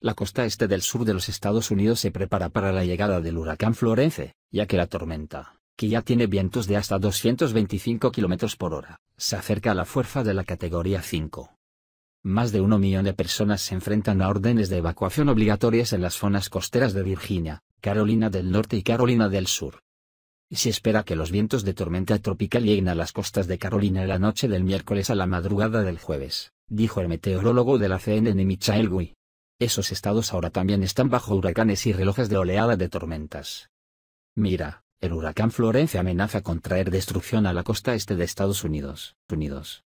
La costa este del sur de los Estados Unidos se prepara para la llegada del huracán Florence, ya que la tormenta, que ya tiene vientos de hasta 225 km por hora, se acerca a la fuerza de la categoría 5. Más de uno millón de personas se enfrentan a órdenes de evacuación obligatorias en las zonas costeras de Virginia, Carolina del Norte y Carolina del Sur. Se espera que los vientos de tormenta tropical lleguen a las costas de Carolina la noche del miércoles a la madrugada del jueves, dijo el meteorólogo de la CNN Michael Guy. Esos estados ahora también están bajo huracanes y relojes de oleada de tormentas. Mira, el huracán Florencia amenaza con traer destrucción a la costa este de Estados Unidos. Unidos.